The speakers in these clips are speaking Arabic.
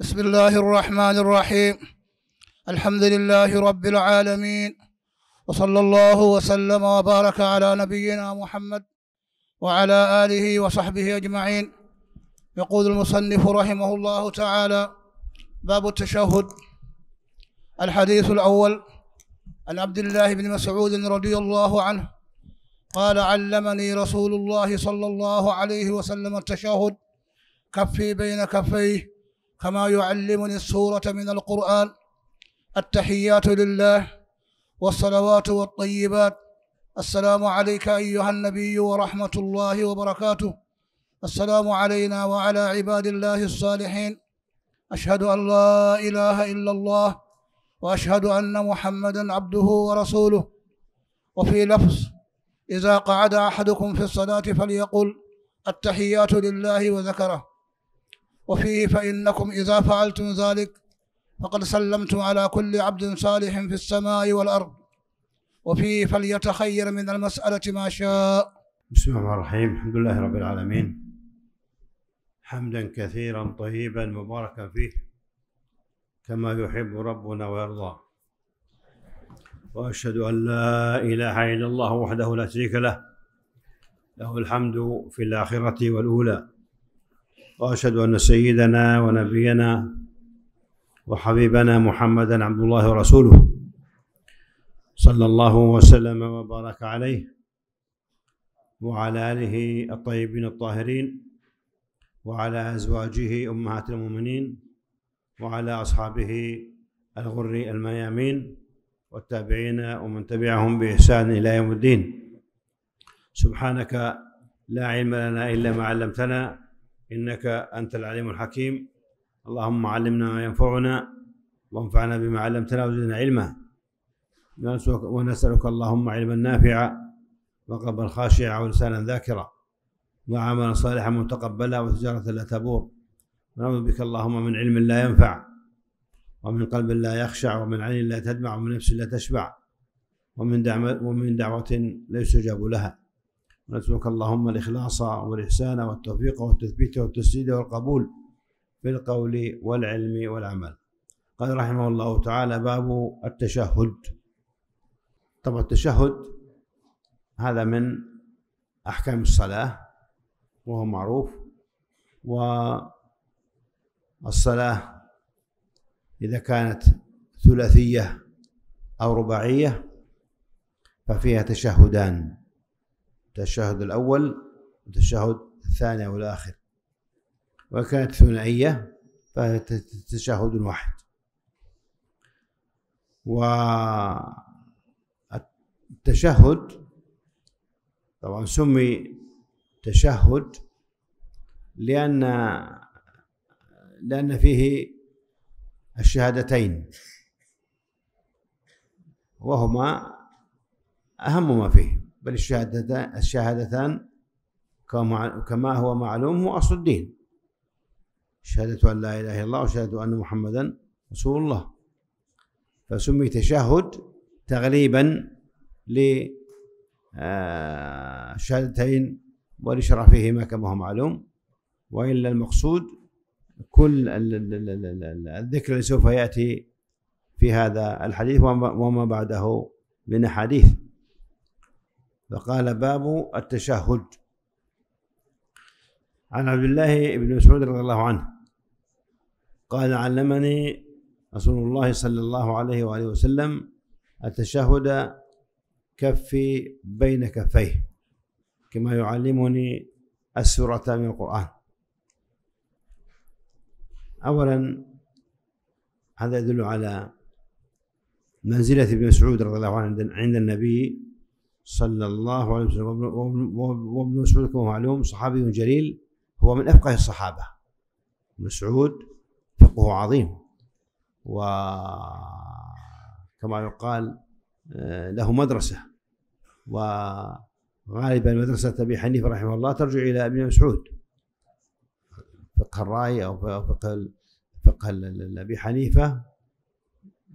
بسم الله الرحمن الرحيم الحمد لله رب العالمين وصلى الله وسلم وبارك على نبينا محمد وعلى آله وصحبه أجمعين يقول المصنف رحمه الله تعالى باب التشهد الحديث الأول عن عبد الله بن مسعود رضي الله عنه قال علمني رسول الله صلى الله عليه وسلم التشهد كفي بين كفيه كما يعلمني السورة من القرآن التحيات لله والصلوات والطيبات السلام عليك أيها النبي ورحمة الله وبركاته السلام علينا وعلى عباد الله الصالحين أشهد أن لا إله إلا الله وأشهد أن محمدا عبده ورسوله وفي لفظ إذا قعد أحدكم في الصلاة فليقل التحيات لله وذكره وفيه فإنكم إذا فعلتم ذلك فقد سلمتم على كل عبد صالح في السماء والأرض وفيه فليتخير من المسألة ما شاء بسم الله الرحمن الرحيم الحمد لله رب العالمين حمدا كثيرا طيبا مباركا فيه كما يحب ربنا ويرضى واشهد ان لا اله الا الله وحده لا شريك له له الحمد في الاخره والاولى واشهد ان سيدنا ونبينا وحبيبنا محمدا عبد الله ورسوله صلى الله وسلم وبارك عليه وعلى اله الطيبين الطاهرين وعلى ازواجه امهات المؤمنين وعلى اصحابه الغر الميامين والتابعين ومن تبعهم باحسان الى يوم الدين سبحانك لا علم لنا الا ما علمتنا إنك أنت العليم الحكيم اللهم علمنا ما ينفعنا وانفعنا بما علمتنا وزدنا علما ونسألك اللهم علما نافعا وقلبا خاشعا ولسانا ذاكرا وعملا صالحا متقبلا وتجارة لا تبور ونعوذ بك اللهم من علم لا ينفع ومن قلب لا يخشع ومن عين لا تدمع ومن نفس لا تشبع ومن ومن دعوة لا يستجاب لها ونسألك اللهم الإخلاص والإحسان والتوفيق والتثبيت والتسديد والقبول في القول والعلم والعمل قال رحمه الله تعالى باب التشهد طبعا التشهد هذا من أحكام الصلاة وهو معروف والصلاة إذا كانت ثلاثية أو رباعية ففيها تشهدان التشهد الأول والتشهد الثاني أو الآخر وإن كانت ثنائية فهي تشهد واحد والتشهد طبعا سمي تشهد لأن لأن فيه الشهادتين وهما أهم ما فيه بل الشهادتان الشهادتان كما هو معلوم هو أصل الدين شهادة أن لا إله إلا الله وشهادة أن محمدا رسول الله فسمي تشهد تغليبا للشهادتين آه، ولشرفهما كما هو معلوم وإلا المقصود كل الذكر الذي سوف يأتي في هذا الحديث وما بعده من أحاديث فقال باب التشهد عن عبد الله بن مسعود رضي الله عنه قال علمني رسول الله صلى الله عليه وآله وسلم التشهد كفي بين كفيه كما يعلمني السورة من القرآن أولا هذا يدل على منزلة ابن مسعود رضي الله عنه عند النبي صلى الله عليه وسلم وابن مسعود كما معلوم صحابي جليل هو من أفقه الصحابة مسعود فقهه عظيم وكما يقال آه، له مدرسة وغالبا مدرسة أبي حنيفة رحمه الله ترجع إلى ابن مسعود فقه الرأي أو فقه فقه أبي حنيفة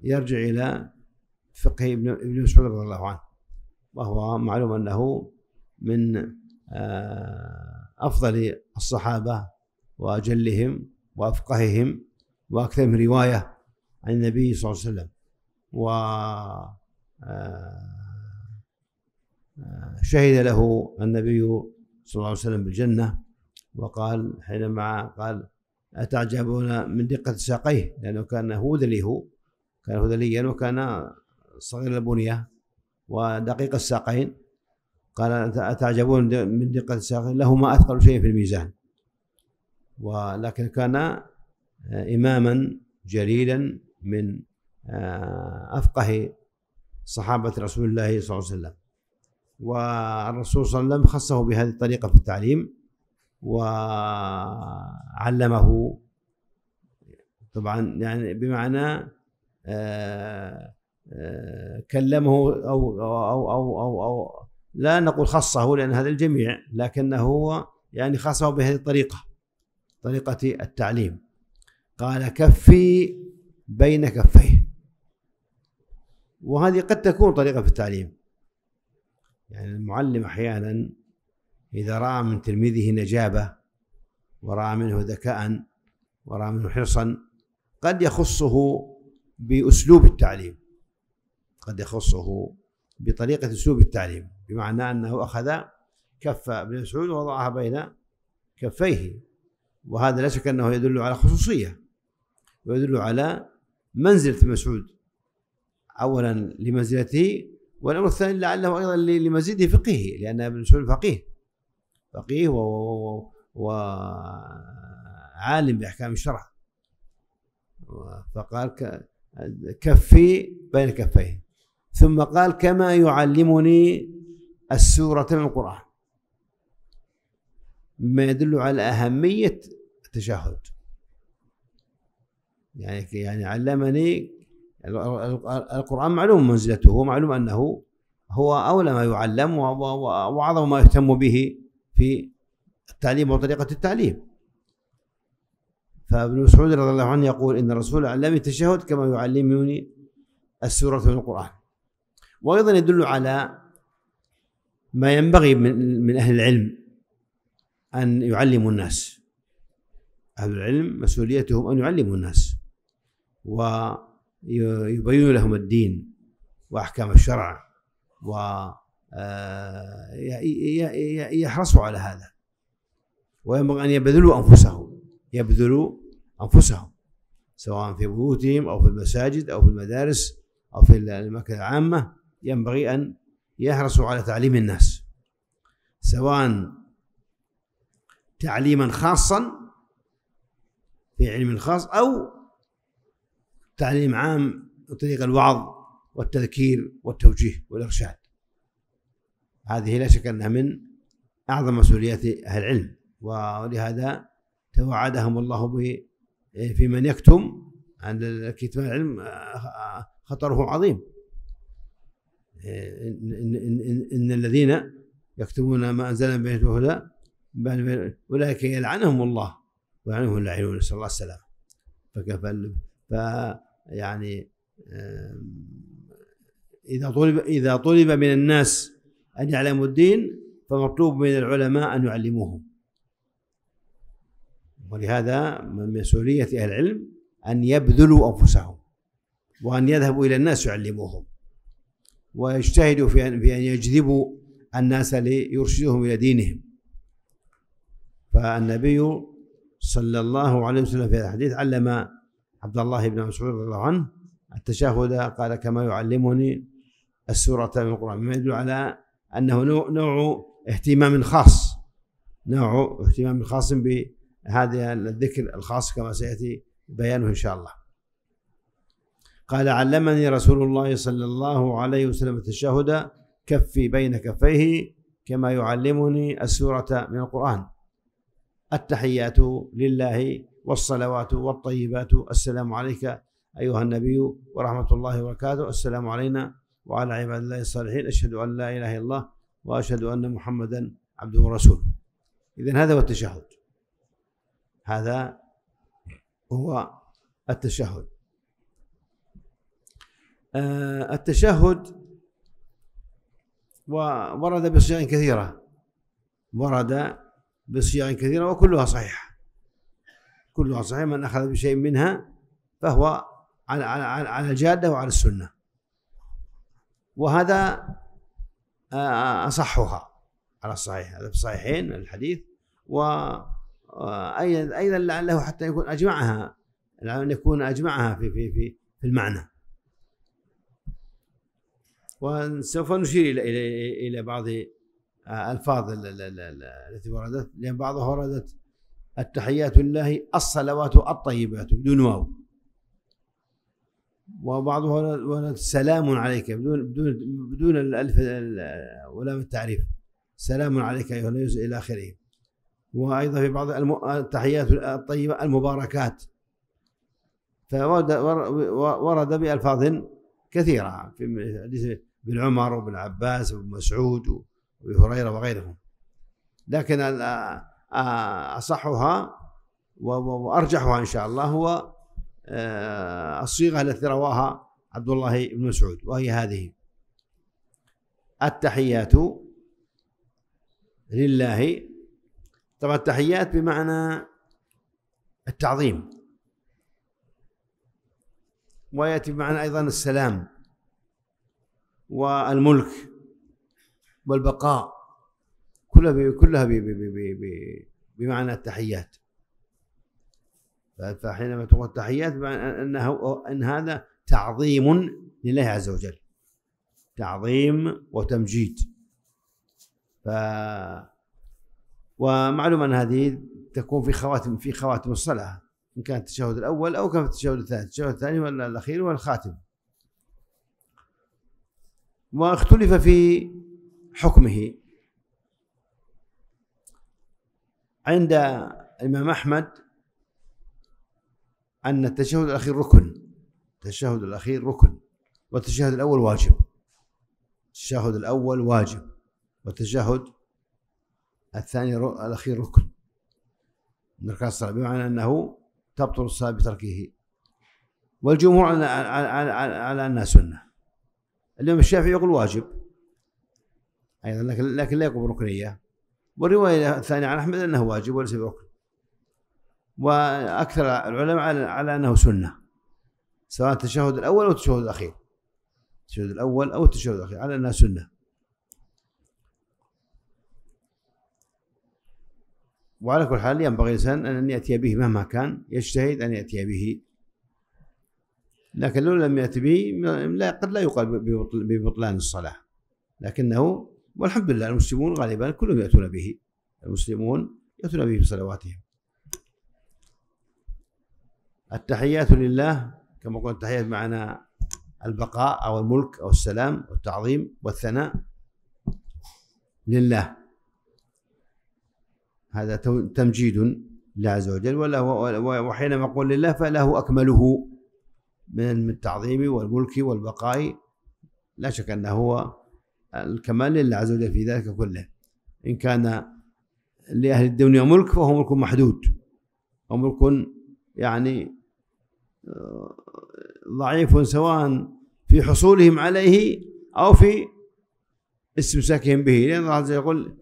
يرجع إلى فقه ابن مسعود رضي الله عنه وهو معلوم أنه من آه، أفضل الصحابة وأجلهم وأفقههم وأكثرهم رواية عن النبي صلى الله عليه وسلم و آه، آه، شهد له النبي صلى الله عليه وسلم بالجنة وقال حينما قال أتعجبون من دقة ساقيه لأنه كان هودلي هو كان هودليا وكان صغير البنية ودقيق الساقين قال أتعجبون من دقة الساقين لهما أثقل شيء في الميزان ولكن كان آه، إماما جليلا من آه، أفقه صحابة رسول الله صلى الله عليه وسلم والرسول صلى الله عليه وسلم خصه بهذه الطريقة في التعليم وعلمه طبعا يعني بمعنى آه، آه، كلمه أو أو أو أو, أو لا نقول خصه لأن هذا الجميع لكنه هو يعني خصه بهذه الطريقة طريقة التعليم قال كفي بين كفيه وهذه قد تكون طريقة في التعليم يعني المعلم أحيانا إذا رأى من تلميذه نجابة ورأى منه ذكاء ورأى منه حرصا قد يخصه بأسلوب التعليم قد يخصه بطريقة أسلوب التعليم بمعنى أنه أخذ كف ابن مسعود ووضعها بين كفيه وهذا لا شك أنه يدل على خصوصية ويدل على منزلة مسعود أولا لمنزلته والأمر الثاني لعله أيضا لمزيد فقهه لأن ابن مسعود فقيه فقيه وعالم بأحكام الشرع فقال كفي بين كفيه ثم قال كما يعلمني السورة من القرآن مما يدل على أهمية التشهد يعني يعني علمني القرآن معلوم منزلته معلوم أنه هو أولى ما يعلم وأعظم ما يهتم به في التعليم وطريقة التعليم فابن مسعود رضي الله عنه يقول إن الرسول علمني التشهد كما يعلمني السورة من القرآن وأيضا يدل على ما ينبغي من, من أهل العلم أن يعلموا الناس أهل العلم مسؤوليتهم أن يعلموا الناس ويبينوا لهم الدين وأحكام الشرع و آه، يحرصوا على هذا وينبغي أن يبذلوا أنفسهم يبذلوا أنفسهم سواء في بيوتهم أو في المساجد أو في المدارس أو في الأماكن العامة ينبغي أن يحرصوا على تعليم الناس سواء تعليما خاصا في علم خاص أو تعليم عام عن طريق الوعظ والتذكير والتوجيه والإرشاد هذه لا شك أنها من أعظم مسؤوليات أهل العلم ولهذا توعدهم الله في من يكتم أن كتمان العلم خطره عظيم إن إن, إن, الذين يكتبون ما أنزلنا بين الهدى أولئك يلعنهم الله ويلعنهم اللاعنون نسأل الله السلامة فكفى فيعني إذا طلب إذا طلب من الناس أن يعلموا الدين فمطلوب من العلماء أن يعلموهم ولهذا من مسؤولية أهل العلم أن يبذلوا أنفسهم وأن يذهبوا إلى الناس يعلموهم ويجتهدوا في أن في أن يجذبوا الناس ليرشدهم إلى دينهم فالنبي صلى الله عليه وسلم في الحديث علم عبد الله بن مسعود رضي الله عنه التشهد قال كما يعلمني السورة من القرآن مما يدل على أنه نوع اهتمام خاص نوع اهتمام خاص بهذا الذكر الخاص كما سيأتي بيانه إن شاء الله قال علمني رسول الله صلى الله عليه وسلم التشهد كفي بين كفيه كما يعلمني السورة من القرآن التحيات لله والصلوات والطيبات السلام عليك أيها النبي ورحمة الله وبركاته السلام علينا وعلى عباد الله الصالحين أشهد أن لا إله إلا الله وأشهد أن محمدا عبده ورسوله إذا هذا هو التشهد هذا هو التشهد آه، التشهد وورد بصيغ كثيرة ورد بصيغ كثيرة وكلها صحيحة كلها صحيحة من أخذ بشيء منها فهو على على على الجادة وعلى السنة وهذا آه، أصحها على الصحيح هذا في الصحيحين الحديث و آه، أيضا لعله حتى يكون أجمعها أن يكون أجمعها في في في في المعنى وسوف نشير الى الى بعض آه، الفاظ التي وردت لان بعضها وردت التحيات لله الصلوات الطيبات بدون واو وبعضها وردت سلام عليك بدون بدون بدون الالف ولام التعريف سلام عليك ايها النبي الى اخره وايضا في بعض التحيات الطيبه المباركات فورد ورد بالفاظ كثيره في بن عمر وابن عباس وابن مسعود وابي هريره وغيرهم لكن اصحها وارجحها ان شاء الله هو الصيغه التي رواها عبد الله بن مسعود وهي هذه التحيات لله طبعا التحيات بمعنى التعظيم وياتي بمعنى ايضا السلام والملك والبقاء كلها بي كلها بي بي بي بي بمعنى التحيات فحينما تقول التحيات انه ان هذا تعظيم لله عز وجل تعظيم وتمجيد ف ومعلوم ان هذه تكون في خواتم في خواتم الصلاه ان كان التشهد الاول او كان التشهد الثاني، التشهد الثاني ولا الاخير والخاتم. واختلف في حكمه عند الإمام أحمد أن التشهد الأخير ركن التشهد الأخير ركن والتشهد الأول واجب التشهد الأول واجب والتشهد الثاني الأخير ركن من أركان الصلاة بمعنى أنه تبطل الصلاة بتركه والجمهور على على على أنها سنة الإمام الشافعي يقول واجب أيضا لكن لكن لا يقول ركنية والرواية الثانية عن أحمد أنه واجب وليس بركن وأكثر العلماء على أنه سنة سواء التشهد الأول أو التشهد الأخير التشهد الأول أو التشهد الأخير على أنها سنة وعلى كل حال ينبغي الإنسان أن يأتي به مهما كان يجتهد أن يأتي به لكن لو لم يأتي به لا قد لا يقال ببطلان الصلاة لكنه والحمد لله المسلمون غالبا كلهم يأتون به المسلمون يأتون به في صلواتهم التحيات لله كما قلنا التحيات معنا البقاء أو الملك أو السلام والتعظيم والثناء لله هذا تمجيد لله عز وجل وله وحينما أقول لله فله أكمله من التعظيم والملك والبقاء لا شك أنه هو الكمال لله عز وجل في ذلك كله إن كان لأهل الدنيا ملك فهو ملك محدود وملك يعني آه، ضعيف سواء في حصولهم عليه أو في استمساكهم به لأن الله عز وجل يقول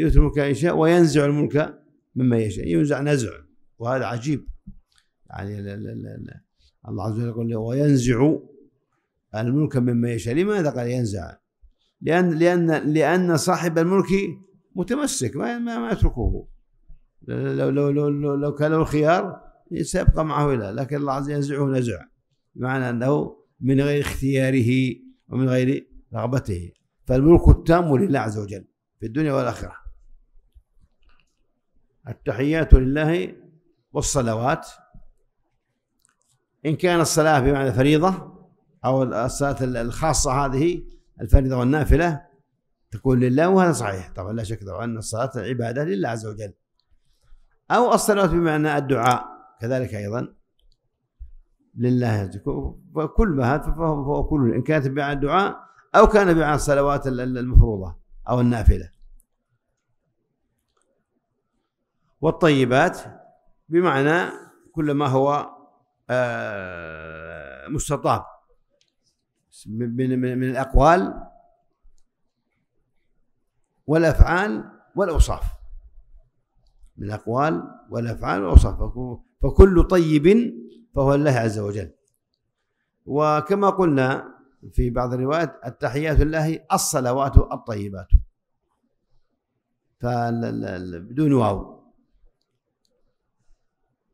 يؤتي الملك يشاء وينزع الملك مما يشاء ينزع نزع وهذا عجيب يعني لا لا لا لا الله عز وجل يقول وينزع الملك مما يشاء لماذا قال ينزع لأن لأن لأن صاحب الملك متمسك ما ما يتركه لو لو لو لو, لو كان له الخيار سيبقى معه إلى لكن الله عز وجل ينزعه نزع بمعنى أنه من غير اختياره ومن غير رغبته فالملك التام لله عز وجل في الدنيا والآخرة التحيات لله والصلوات إن كان الصلاة بمعنى فريضة أو الصلاة الخاصة هذه الفريضة والنافلة تكون لله وهذا صحيح طبعا لا شك طبعا أن الصلاة عبادة لله عز وجل أو الصلوات بمعنى الدعاء كذلك أيضا لله فكل هذا فهو كل إن كانت بمعنى الدعاء أو كان بمعنى الصلوات المفروضة أو النافلة والطيبات بمعنى كل ما هو آه، مستطاب من من, من الاقوال والافعال والاوصاف من الاقوال والافعال والاوصاف فكل طيب فهو لله عز وجل وكما قلنا في بعض الروايات التحيات لله الصلوات الطيبات فبدون واو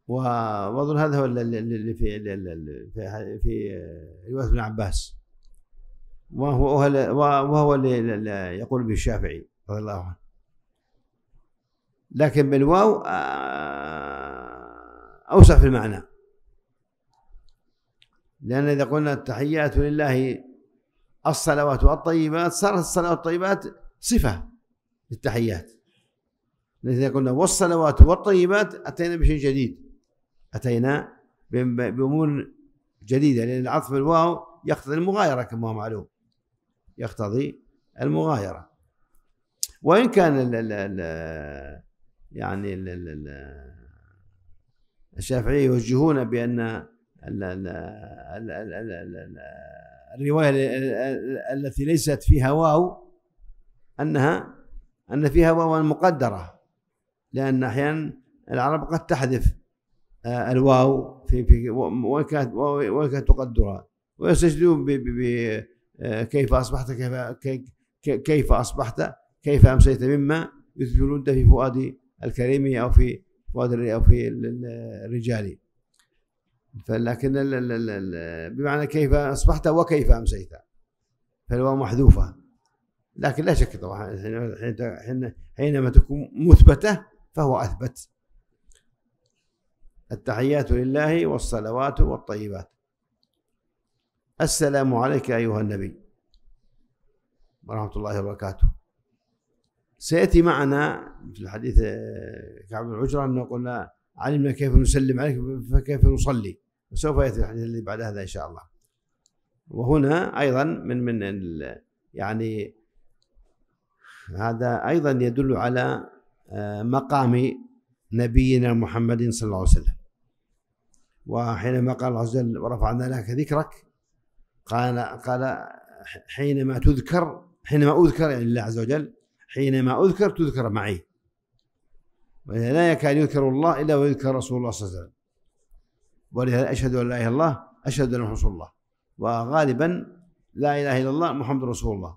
واظن هذا هو اللي في في في روايه ابن عباس وهو وهو اللي يقول به الشافعي رضي الله عنه لكن بالواو آه، اوسع في المعنى لان اذا قلنا التحيات لله الصلوات والطيبات صارت الصلوات والطيبات صفه للتحيات اذا قلنا والصلوات والطيبات اتينا بشيء جديد أتينا بأمور جديدة لأن العطف الواو يقتضي المغايرة كما هو معلوم يقتضي المغايرة وإن كان الـ الـ الـ يعني الـ الـ الـ الشافعية يوجهون بأن الـ الـ الـ الـ الـ الـ الرواية التي ليست فيها واو أنها أن فيها واو مقدرة لأن أحيانا العرب قد تحذف آه، الواو في في وإن كانت تقدرها ويستجدون آه، كيف أصبحت كيف كيف أصبحت كيف أمسيت مما يثبتون في فؤاد الكريم أو في فؤاد أو في الرجال فلكن بمعنى كيف أصبحت وكيف أمسيت فالواو محذوفة لكن لا شك طبعا حينما تكون مثبتة فهو أثبت التحيات لله والصلوات والطيبات السلام عليك أيها النبي ورحمة الله وبركاته سيأتي معنا في الحديث آه، كعب العجرة أنه قلنا علمنا كيف نسلم عليك فكيف نصلي وسوف يأتي الحديث اللي بعد هذا إن شاء الله وهنا أيضا من من يعني هذا أيضا يدل على آه، مقام نبينا محمد صلى الله عليه وسلم وحينما قال الله عز وجل ورفعنا لك ذكرك قال قال حينما تذكر حينما أذكر يعني الله عز وجل حينما أذكر تذكر معي ولا يكاد يذكر الله إلا ويذكر رسول الله صلى الله عليه وسلم ولهذا أشهد أن لا إله إلا الله أشهد أن رسول الله وغالبا لا إله إلا الله محمد رسول الله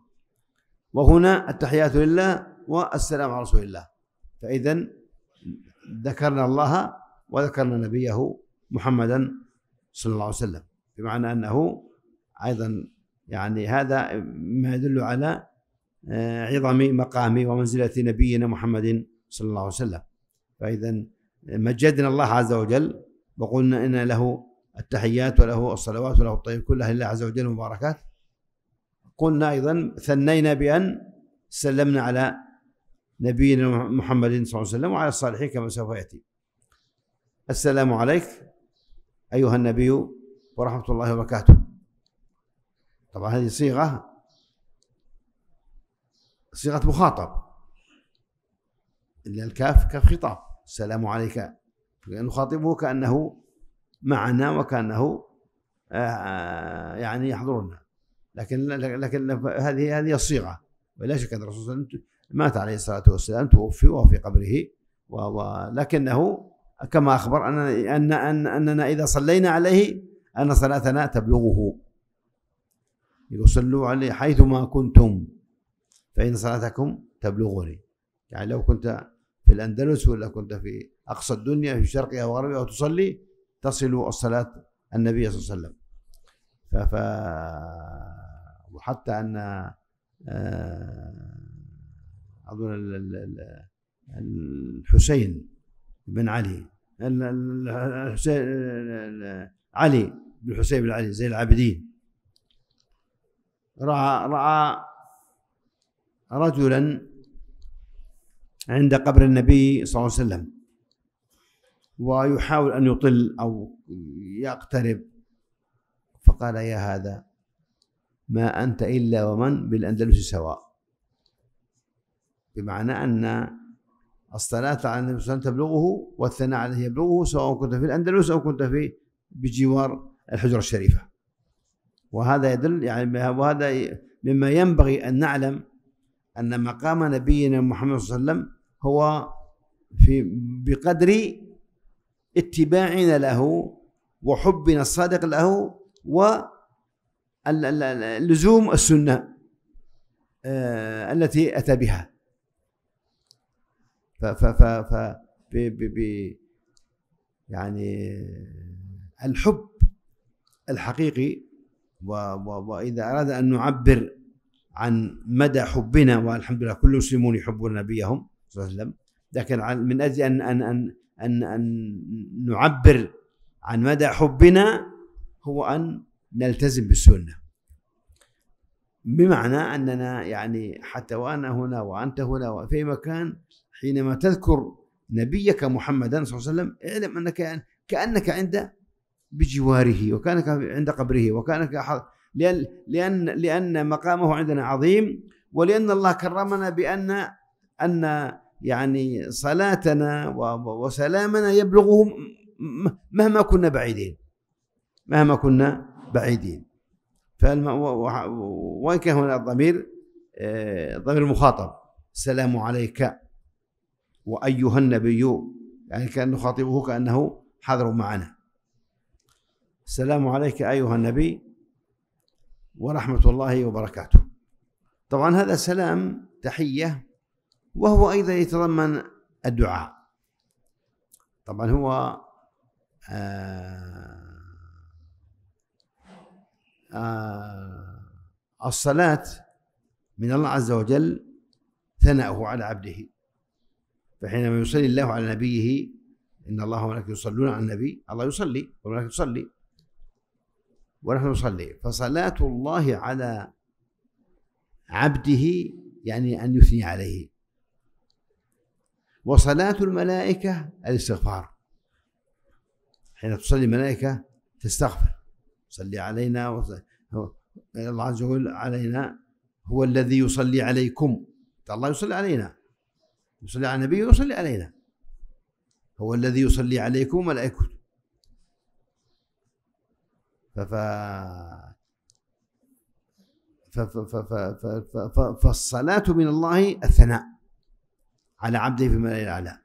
وهنا التحيات لله والسلام على رسول الله فإذا ذكرنا الله وذكرنا نبيه محمدا صلى الله عليه وسلم بمعنى انه ايضا يعني هذا ما يدل على آه، عظم مقام ومنزله نبينا محمد صلى الله عليه وسلم فاذا مجدنا الله عز وجل وقلنا ان له التحيات وله الصلوات وله الطيب كلها لله عز وجل المباركات قلنا ايضا ثنينا بان سلمنا على نبينا محمد صلى الله عليه وسلم وعلى الصالحين كما سوف ياتي السلام عليك أيها النبي ورحمة الله وبركاته طبعا هذه صيغة صيغة مخاطب إلا الكاف كاف خطاب السلام عليك نخاطبه كأنه معنا وكأنه آه، يعني يحضرنا لكن لكن هذه هذه الصيغه ولا شك ان الرسول صلى الله عليه وسلم مات عليه الصلاه والسلام توفي وهو في قبره ولكنه كما أخبر أن أن أننا إذا صلينا عليه أن صلاتنا تبلغه صلوا عليه حيثما كنتم فإن صلاتكم تبلغني يعني لو كنت في الأندلس ولا كنت في أقصى الدنيا في شرقها وغربها وتصلي تصل الصلاة النبي صلى الله عليه وسلم ف ف وحتى أن أظن آه، الحسين بن علي الحسين علي بن حسين بن علي زين العابدين رأى رأى رجلا عند قبر النبي صلى الله عليه وسلم ويحاول أن يطل أو يقترب فقال يا هذا ما أنت إلا ومن بالأندلس سواء بمعنى أن الصلاة على النبي صلى الله عليه وسلم تبلغه والثناء عليه يبلغه سواء كنت في الأندلس أو كنت في بجوار الحجرة الشريفة وهذا يدل يعني وهذا مما ينبغي أن نعلم أن مقام نبينا محمد صلى الله عليه وسلم هو في بقدر اتباعنا له وحبنا الصادق له ولزوم السنة آه، التي أتى بها ف ف ف ف ب ب ب يعني الحب الحقيقي و و واذا اراد ان نعبر عن مدى حبنا والحمد لله كل المسلمون يحبون نبيهم صلى الله عليه وسلم لكن من اجل ان ان ان ان, أن نعبر عن مدى حبنا هو ان نلتزم بالسنه بمعنى اننا يعني حتى وانا هنا وانت هنا وفي مكان حينما تذكر نبيك محمدا صلى الله عليه وسلم اعلم انك يعني كانك عند بجواره وكانك عند قبره وكانك لأن لأن لأن مقامه عندنا عظيم ولأن الله كرمنا بأن أن يعني صلاتنا وسلامنا يبلغه مهما كنا بعيدين مهما كنا بعيدين وإن كان هنا الضمير آه، ضمير مخاطب السلام عليك وأيها النبي يعني كأنه خاطبه كأنه حذر معنا السلام عليك أيها النبي ورحمة الله وبركاته طبعا هذا سلام تحية وهو أيضا يتضمن الدعاء طبعا هو آه, آه، الصلاة من الله عز وجل ثناؤه على عبده فحينما يصلي الله على نبيه إن الله وملائكته يصلون على النبي الله يصلي وملائكته تصلي ونحن نصلي فصلاة الله على عبده يعني أن يثني عليه وصلاة الملائكة الاستغفار حين تصلي الملائكة تستغفر صلي علينا وصلي. الله عز وجل علينا هو الذي يصلي عليكم الله يصلي علينا يصلي على النبي ويصلي علينا هو الذي يصلي عليكم ملائكته ف فالصلاة من الله الثناء على عبده في الملائكة الأعلى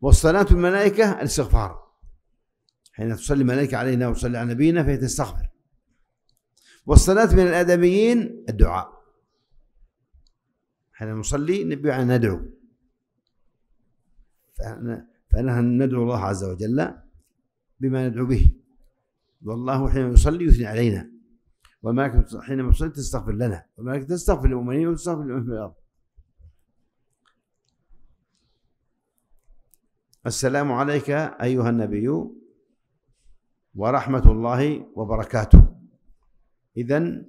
والصلاة الملائكة الاستغفار حين تصلي الملائكة علينا وتصلي على نبينا فهي تستغفر والصلاة من الآدميين الدعاء احنا نصلي نبي أن ندعو فنحن ندعو الله عز وجل بما ندعو به والله حين يصلي يثني علينا وما حينما تصلي تستغفر لنا وما تستغفر للمؤمنين وتستغفر لمن في الارض السلام عليك ايها النبي ورحمه الله وبركاته اذا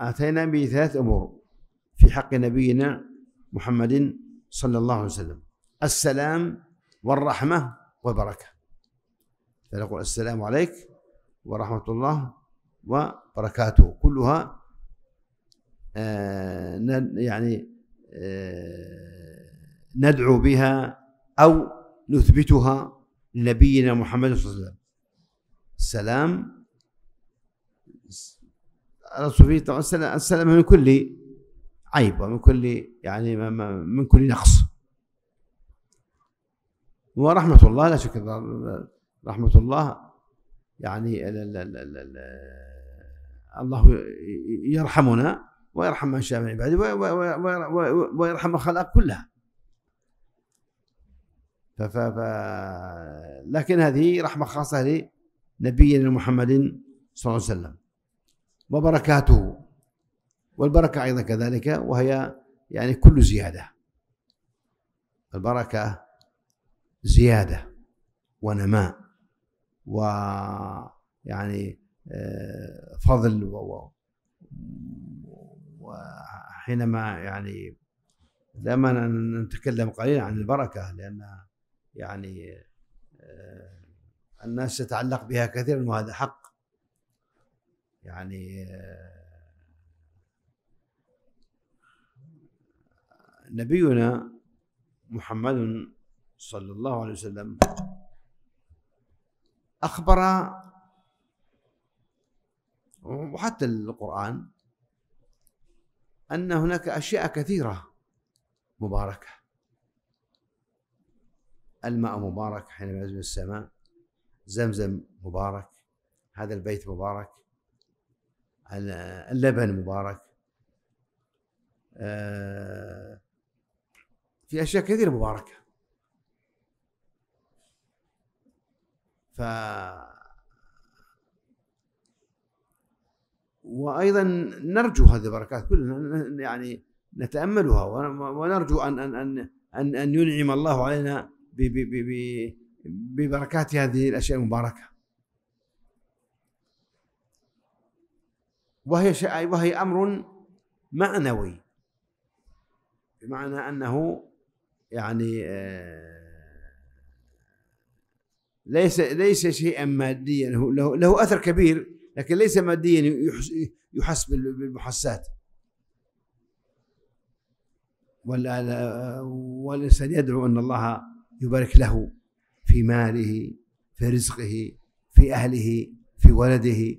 أتينا بثلاث أمور في حق نبينا محمد صلى الله عليه وسلم السلام والرحمة والبركة فنقول السلام عليك ورحمة الله وبركاته كلها آه، يعني آه، ندعو بها أو نثبتها لنبينا محمد صلى الله عليه وسلم السلام الصوفية طبعا الله من كل عيب ومن كل يعني من كل نقص ورحمة الله لا شك رحمة الله يعني لا لا لا لا لا الله يرحمنا ويرحم من شاء من عباده ويرحم الخلائق كلها ف لكن هذه رحمة خاصة لنبينا محمد صلى الله عليه وسلم وبركاته والبركة أيضا كذلك وهي يعني كل زيادة البركة زيادة ونماء ويعني آه، فضل وحينما يعني دائما نتكلم قليلا عن البركة لأن يعني آه، الناس تتعلق بها كثيرا وهذا حق يعني نبينا محمد صلى الله عليه وسلم أخبر وحتى القرآن أن هناك أشياء كثيرة مباركة الماء مبارك حينما ينزل السماء زمزم مبارك هذا البيت مبارك اللبن مبارك آه، في اشياء كثيره مباركه ف وايضا نرجو هذه البركات كلنا يعني نتاملها ونرجو ان ان ان ان, أن ينعم الله علينا ببركات هذه الاشياء المباركه وهي وهي امر معنوي بمعنى انه يعني آه، ليس ليس شيئا ماديا له له اثر كبير لكن ليس ماديا يحس بالمحسات والانسان يدعو ان الله يبارك له في ماله في رزقه في اهله في ولده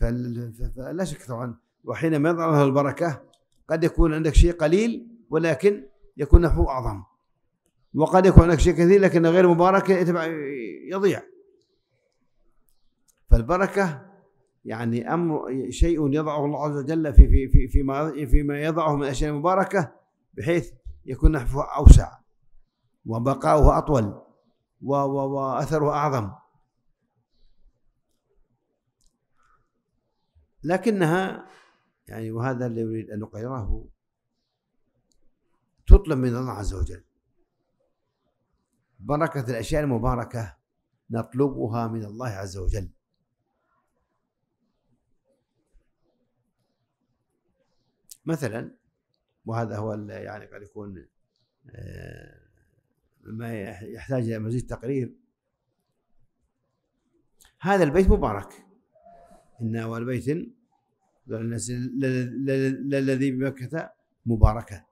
فلا شك طبعا وحينما يظهر البركة قد يكون عندك شيء قليل ولكن يكون نفعه أعظم وقد يكون عندك شيء كثير لكن غير مبارك يضيع فالبركة يعني أمر شيء يضعه الله عز وجل في في في فيما فيما يضعه من الأشياء المباركة بحيث يكون نحفه أوسع وبقاؤه أطول وأثره أعظم لكنها يعني وهذا اللي يريد أن أقرره تطلب من الله عز وجل بركة الأشياء المباركة نطلبها من الله عز وجل مثلا وهذا هو يعني قد يكون آه، ما يحتاج إلى مزيد تقرير هذا البيت مبارك إن أول بيت للذي بمكة مباركة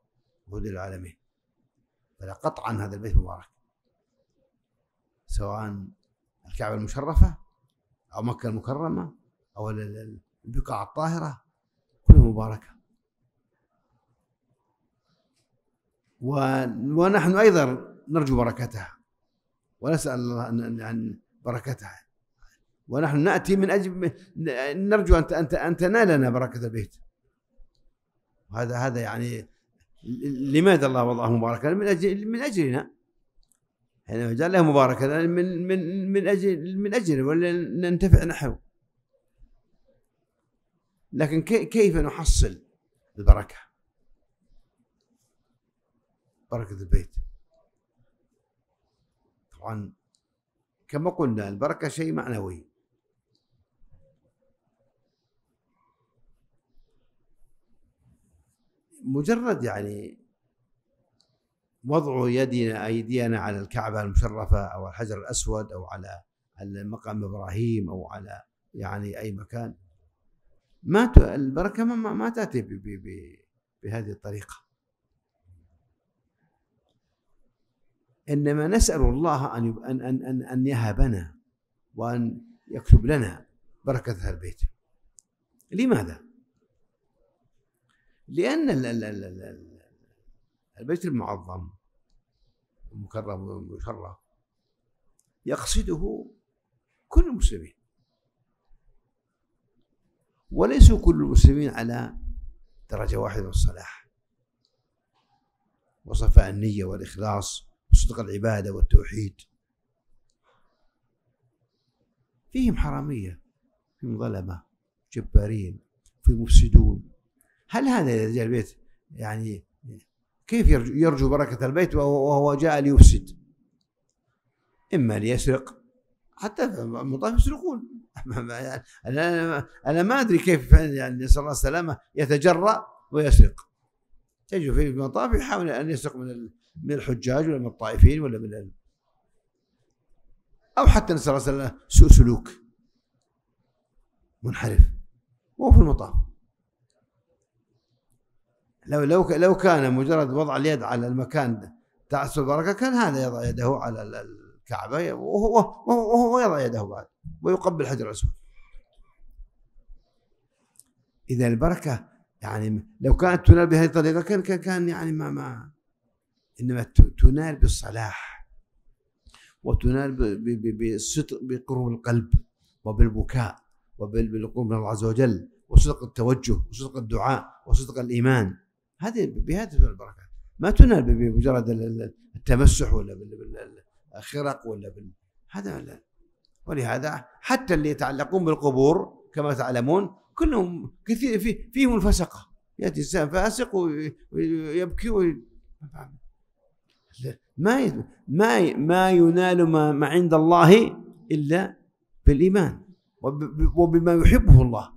هدى العالمين فلا قطعا هذا البيت مبارك سواء الكعبة المشرفة أو مكة المكرمة أو البقاع الطاهرة كلها مباركة ونحن أيضا نرجو بركتها ونسأل الله أن بركتها ونحن نأتي من أجل نرجو أن أن تنالنا بركة البيت هذا هذا يعني لماذا الله وضعه مباركا من أجل من أجلنا يعني جعل له مباركة يعني من من من أجل من أجله ولننتفع نحو لكن كيف نحصل البركة بركة البيت طبعا كما قلنا البركة شيء معنوي مجرد يعني وضع يدنا ايدينا على الكعبه المشرفه او الحجر الاسود او على مقام ابراهيم او على يعني اي مكان ما البركه ما, ما تاتي ب ب ب بهذه الطريقه انما نسال الله ان ان ان ان يهبنا وان يكتب لنا بركه هذا البيت لماذا؟ لأن البيت المعظم المكرم والمشرف يقصده كل المسلمين وليسوا كل المسلمين على درجة واحدة من الصلاح وصفاء النية والإخلاص وصدق العبادة والتوحيد فيهم حرامية فيهم ظلمة جبارين فيهم مفسدون هل هذا جاء البيت يعني كيف يرجو بركة البيت وهو جاء ليفسد إما ليسرق حتى المطاف يسرقون أنا أنا ما أدري كيف يعني نسأل الله السلامة يتجرأ ويسرق تجد في المطاف يحاول أن يسرق من من الحجاج ولا من الطائفين ولا من أو حتى نسأل الله السلامة سوء سلوك منحرف وهو في المطاف لو لو لو كان مجرد وضع اليد على المكان تعس البركه كان هذا يضع يده على الكعبه وهو وهو يضع يده بعد ويقبل حجر الاسود اذا البركه يعني لو كانت تنال بهذه الطريقه كان كان يعني ما ما انما تنال بالصلاح وتنال بالستر بقرب القلب وبالبكاء وبالقرب من الله عز وجل وصدق التوجه وصدق الدعاء وصدق الايمان هذه بهذه تنال البركات ما تنال بمجرد التمسح ولا بالخرق ولا بال... هذا لا ولهذا حتى اللي يتعلقون بالقبور كما تعلمون كلهم كثير في فيهم الفسقه ياتي انسان فاسق ويبكي وي... ما ما ما ينال ما, ما عند الله الا بالايمان وبما يحبه الله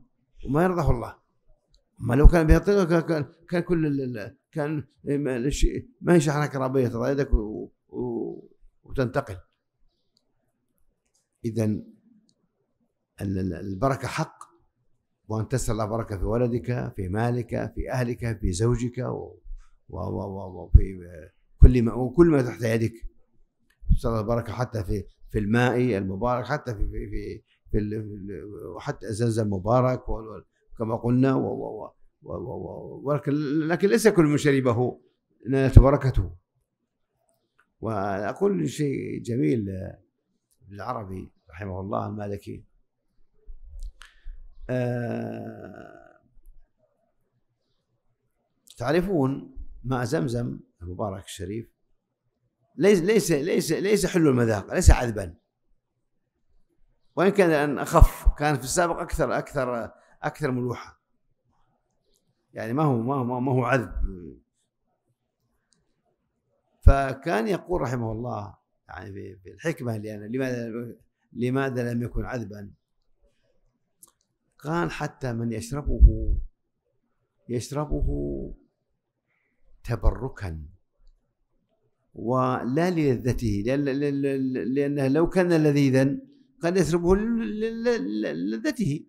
وما يرضاه الله ما لو كان بها الطريقه كان كان كل كان ما هي شحنه رابيه تضع يدك وتنتقل اذا البركه حق وان تسال الله بركه في ولدك في مالك في اهلك في زوجك و وفي كل ما وكل ما تحت يدك تسال البركه حتى في في الماء المبارك حتى في في في, في حتى الزلزال المبارك كما قلنا و و و و ولكن لكن ليس كل من شربه نالت بركته وأقول شيء جميل بالعربي رحمه الله المالكي آه، تعرفون ماء زمزم المبارك الشريف ليس ليس ليس ليس حلو المذاق ليس عذبا وان كان الان اخف كان في السابق اكثر اكثر اكثر ملوحه يعني ما هو ما هو ما هو عذب فكان يقول رحمه الله يعني بالحكمه انا لماذا لماذا لم يكن عذبا؟ قال حتى من يشربه يشربه تبركا ولا للذته لأنه لو كان لذيذا قد يشربه للذته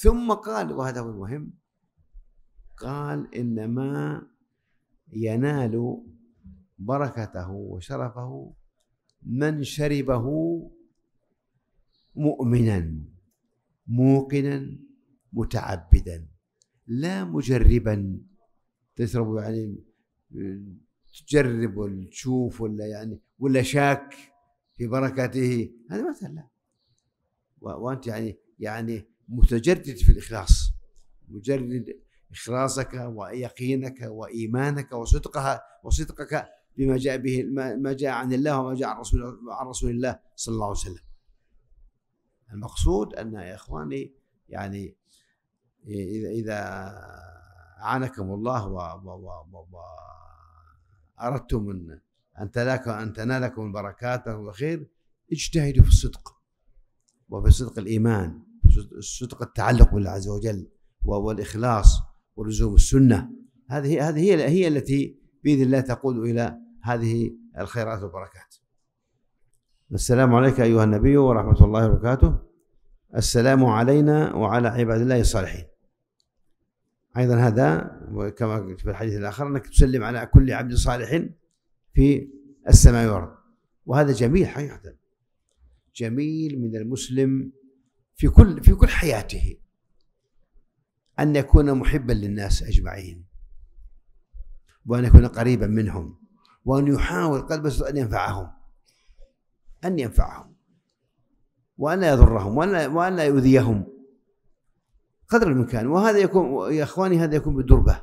ثم قال وهذا هو المهم قال إنما ينال بركته وشرفه من شربه مؤمنا موقنا متعبدا لا مجربا تشرب يعني تجرب ولا تشوف ولا يعني ولا شاك في بركته هذا مثلا وانت يعني يعني متجدد في الإخلاص مجرد إخلاصك ويقينك وإيمانك وصدقها وصدقك بما جاء به ما جاء عن الله وما جاء عن رسول عن رسول الله صلى الله عليه وسلم. المقصود أن يا إخواني يعني إذا إذا اعانكم الله وأردتم أن أن أن تنالكم البركات والخير اجتهدوا في الصدق وفي صدق الإيمان صدق التعلق بالله عز وجل والاخلاص ولزوم السنه هذه هذه هي هي التي باذن الله تقود الى هذه الخيرات والبركات. السلام عليك ايها النبي ورحمه الله وبركاته. السلام علينا وعلى عباد الله الصالحين. ايضا هذا كما في الحديث الاخر انك تسلم على كل عبد صالح في السماء والارض. وهذا جميل حقيقه. جميل من المسلم في كل في كل حياته أن يكون محبا للناس أجمعين وأن يكون قريبا منهم وأن يحاول قلب أن ينفعهم أن ينفعهم وأن لا يضرهم وأن وأن لا يؤذيهم قدر الإمكان وهذا يكون يا إخواني هذا يكون بالدربة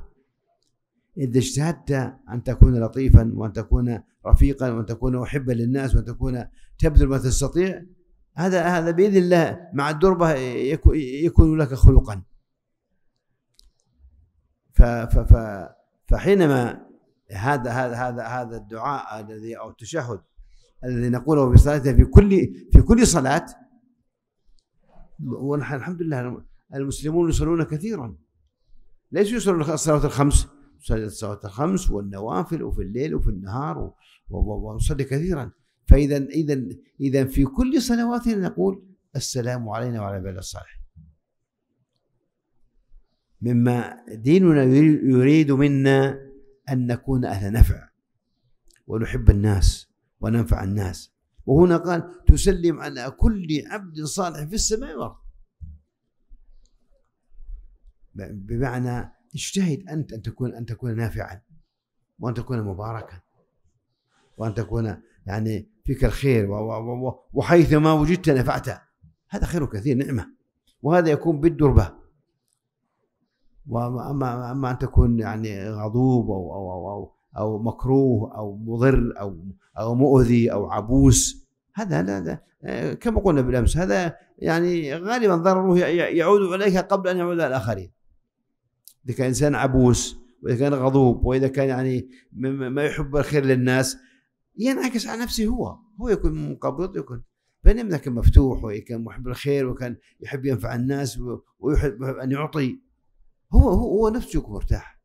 إذا اجتهدت أن تكون لطيفا وأن تكون رفيقا وأن تكون محبا للناس وأن تكون تبذل ما تستطيع هذا هذا باذن الله مع الدربه يكون لك خلقا فحينما هذا هذا هذا هذا الدعاء الذي او التشهد الذي نقوله في صلاتنا في كل في كل صلاه ونحن الحمد لله المسلمون يصلون كثيرا ليس يصلون الصلوات الخمس يصلي الصلوات الخمس والنوافل وفي الليل وفي النهار ويصلي كثيرا فاذا اذا اذا في كل صلواتنا نقول السلام علينا وعلى بلد الصالح مما ديننا يريد منا ان نكون اهل نفع ونحب الناس وننفع الناس وهنا قال تسلم على كل عبد صالح في السماء والارض بمعنى اجتهد انت ان تكون ان تكون نافعا وان تكون مباركا وان تكون يعني فيك الخير وحيثما وجدت نفعته هذا خير كثير نعمة وهذا يكون بالدربة وأما أما أن تكون يعني غضوب أو أو أو, أو, أو مكروه أو مضر أو أو مؤذي أو عبوس هذا لا آه، كما قلنا بالأمس هذا يعني غالبا ضرره يعود عليك قبل أن يعود على الآخرين إذا كان إنسان عبوس وإذا كان غضوب وإذا كان يعني ما يحب الخير للناس ينعكس على نفسه هو هو يكون منقبض يكون بينما كان مفتوح وكان محب الخير وكان يحب ينفع الناس ويحب ان يعطي هو هو هو نفسه يكون مرتاح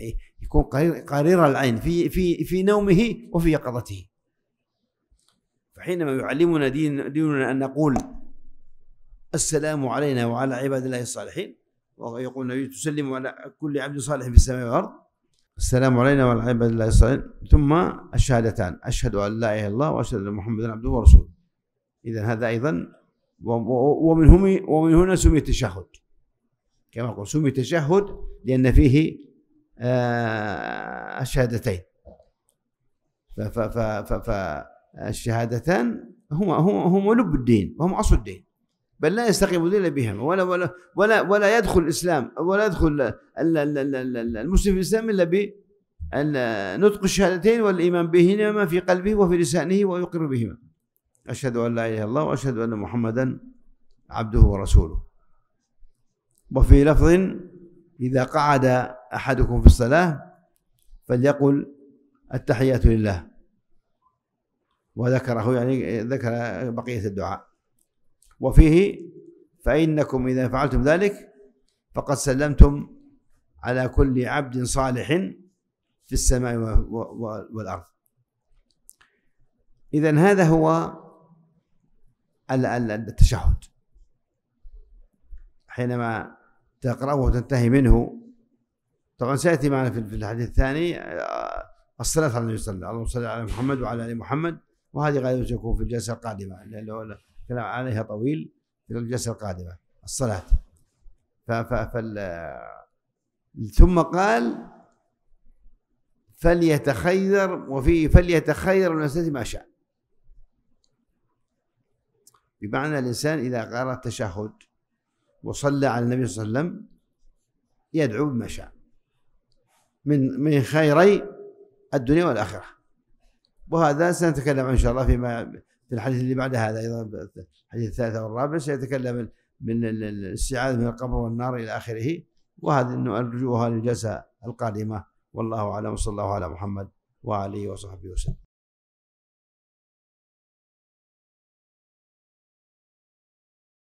يعني يكون قرير العين في في في نومه وفي يقظته فحينما يعلمنا دين ديننا ان نقول السلام علينا وعلى عباد الله الصالحين ويقول النبي تسلم على كل عبد صالح في السماء والارض السلام علينا وعلى عباد الله الصالحين ثم الشهادتان أشهد أن لا إله إلا الله وأشهد أن محمدا عبده ورسوله إذا هذا أيضا ومن هم ومن هنا سمي التشهد كما قلت سمي التشهد لأن فيه آه، الشهادتين فالشهادتان هما هما هما لب الدين وهم أصل الدين بل لا يستقيم الدين بهم ولا ولا ولا ولا يدخل الاسلام ولا يدخل المسلم في الاسلام الا بنطق الشهادتين والايمان بهما في قلبه وفي لسانه ويقر بهما اشهد ان لا اله الا الله واشهد ان محمدا عبده ورسوله وفي لفظ اذا قعد احدكم في الصلاه فليقل التحيات لله وذكره يعني ذكر بقيه الدعاء وفيه فإنكم إذا فعلتم ذلك فقد سلمتم على كل عبد صالح في السماء والأرض إذا هذا هو التشهد حينما تقرأه وتنتهي منه طبعا سيأتي معنا في الحديث الثاني آه، الصلاة على النبي صلى الله عليه وسلم اللهم صل على محمد وعلى آل محمد وهذه غالبا تكون في الجلسة القادمة لأنه الكلام عليها طويل في الجلسة القادمة الصلاة ف ثم قال فليتخير وفي فليتخير من المسألة ما شاء بمعنى الإنسان إذا قرأ التشهد وصلى على النبي صلى الله عليه وسلم يدعو بما شاء من من خيري الدنيا والآخرة وهذا سنتكلم إن شاء الله فيما في الحديث اللي بعد هذا ايضا الحديث الثالث والرابع سيتكلم من الاستعاذة من القبر والنار الى اخره وهذا انه ارجوها للجلسه القادمه والله اعلم وصلى الله على محمد وعلى اله وصحبه وسلم